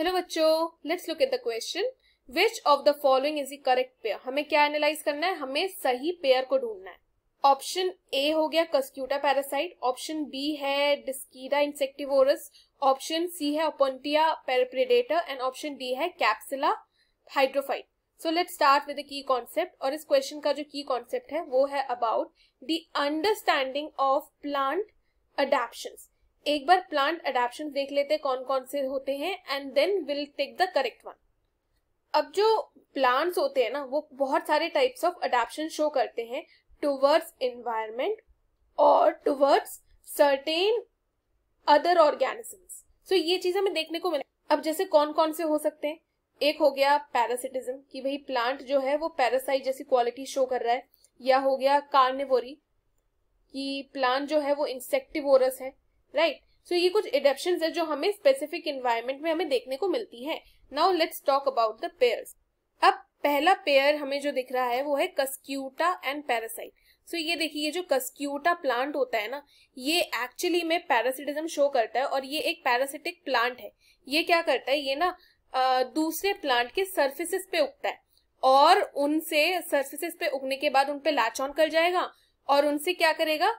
Hello बच्चों let's look at the question which of the following is the correct pair हमें क्या analyse करना है हमें सही पेयर को ढूंढना है ऑप्शन ए हो गया कस्क्यूटा पैरासाइट ऑप्शन बी है डिस्कीडा इंसेक्टिवोरस ऑप्शन सी है Opuntia pear predator and option D है कैप्सिला hydrophyte so let start with the key concept और इस क्वेश्चन का जो की कॉन्सेप्ट है वो है about the understanding of plant adaptation एक बार प्लांट अडेप्शन देख लेते हैं कौन कौन से होते हैं and then will take the correct one अब जो प्लांट्स होते हैं ना वो बहुत सारे टाइप्स ऑफ अडेप्शन शो करते हैं टूवर्ड्स इन्वायरमेंट और towards certain other organisms so ये चीज हमें देखने को मिले अब जैसे कौन कौन से हो सकते हैं एक हो गया पैरासिटिज्म कि भाई प्लांट जो है वो पैरासाइट जैसी क्वालिटी शो कर रहा है या हो गया कार्निवोरी कि प्लांट जो है वो इंसेक्टिवोरस है राइट सो ये कुछ एडेप्शन है जो हमें स्पेसिफिक इन्वायरमेंट में हमें देखने को मिलती है now let's talk about the pair अब पहला पेयर हमें जो दिख रहा है वो है कस्क्यूटा एंड पैरासाइट सो ये देखिए ये जो कस्क्यूटा प्लांट होता है ना ये एक्चुअली में पैरासिटिज्म शो करता है और ये एक पैरासिटिक प्लांट है ये क्या करता है ये ना दूसरे प्लांट के सर्फेसिस पे उगता है और उनसे सर्फेसिस पे उगने के बाद उन पे लैच ऑन कर जाएगा और उनसे क्या करेगा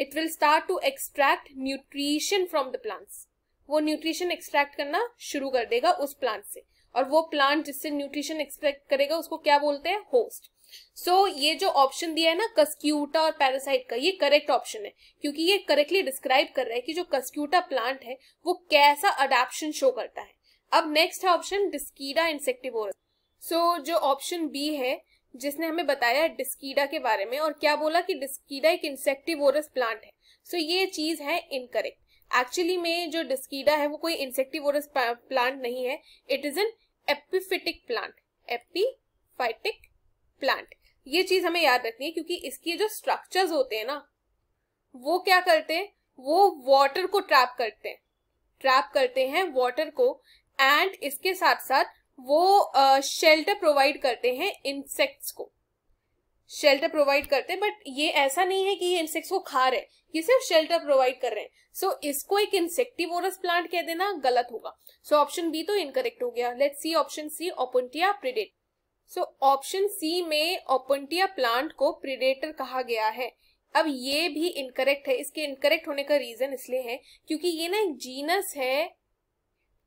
it will start to extract nutrition from the plants वो न्यूट्रिशन एक्सट्रैक्ट करना शुरू कर देगा उस प्लांट से और वो प्लांट जिससे न्यूट्रिशन एक्सट्रैक्ट करेगा उसको क्या बोलते हैं होस्ट सो so, ये जो ऑप्शन दिया है ना कस्क्यूटा और पैरासाइट का ये करेक्ट ऑप्शन है क्योंकि ये करेक्टली डिस्क्राइब कर रहा है कि जो कस्क्यूटा प्लांट है वो कैसा अडेप्शन शो करता है अब नेक्स्ट है ऑप्शन डिस्कीडा इंसेक्टिवोरस सो जो ऑप्शन बी है जिसने हमें बताया डिस्कीडा के बारे में और क्या बोला कि डिस्कीडा एक इंसेक्टिवोरस प्लांट है सो so, ये चीज है इनकरेक्ट एक्चुअली में जो डिस्कीडा है वो कोई इंसेक्टिवोरस प्लांट नहीं है it is an epiphytic plant epiphytic plant ये चीज हमें याद रखनी है क्योंकि इसके जो स्ट्रक्चर्स होते हैं ना वो क्या करते हैं वो वाटर को ट्रैप करते हैं ट्रैप करते हैं वाटर को एंड इसके साथ साथ वो शेल्टर uh, प्रोवाइड करते हैं इंसेक्ट्स को शेल्टर प्रोवाइड करते हैं बट ये ऐसा नहीं है कि ये इंसेक्ट्स को खा रहे हैं ये सिर्फ शेल्टर प्रोवाइड कर रहे हैं सो so, इसको एक इंसेक्टिवोरस प्लांट कह देना गलत होगा सो ऑप्शन बी तो इनकरेक्ट हो गया let C option C Opuntia predate so option C में ओपनटिया प्लांट को प्रिडेटर कहा गया है अब ये भी इनकरेक्ट है इसके इनकरेक्ट होने का रीजन इसलिए है क्योंकि ये ना एक जीनस है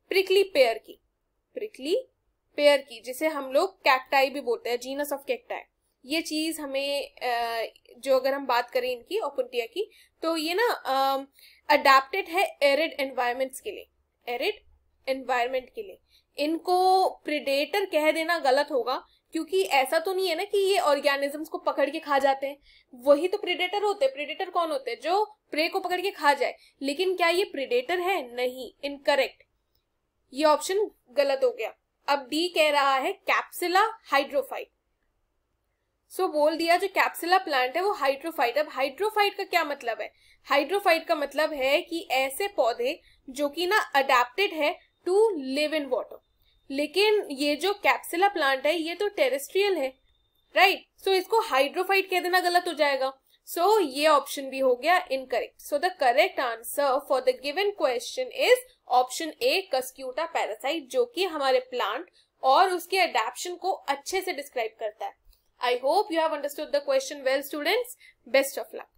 प्रिकली पेयर की प्रिकली पेयर की जिसे हम लोग कैक्टाई भी बोलते हैं जीनस ऑफ कैक्टाई ये चीज हमें जो अगर हम बात करें इनकी ओपुंटिया की तो ये ना अडेप्टेड है एरिड एनवायरमेंट्स के लिए एरिड एनवायरमेंट के लिए इनको प्रिडेटर कह देना गलत होगा क्योंकि ऐसा तो नहीं है ना कि ये ऑर्गेनिजम्स को पकड़ के खा जाते हैं वही तो प्रिडेटर होते प्रिडेटर कौन होते हैं जो प्रे को पकड़ के खा जाए लेकिन क्या ये प्रिडेटर है नहीं इनकरेक्ट ये ऑप्शन गलत हो गया अब डी कह रहा है कैप्सिला हाइड्रोफाइट सो so, बोल दिया जो कैप्सिला प्लांट है वो हाइड्रोफाइट अब हाइड्रोफाइट का क्या मतलब है हाइड्रोफाइट का मतलब है कि ऐसे पौधे जो कि ना अडेप्टेड है टू लिव इन वाटर लेकिन ये जो कैप्सिला प्लांट है ये तो टेरेस्ट्रियल है राइट right? सो so, इसको हाइड्रोफाइट कह देना गलत हो जाएगा सो so, ये ऑप्शन भी हो गया incorrect so the correct answer for the given question is option A Cuscuta parasite जो कि हमारे प्लांट और उसके अडेप्शन को अच्छे से डिस्क्राइब करता है I hope you have understood the question well students best of luck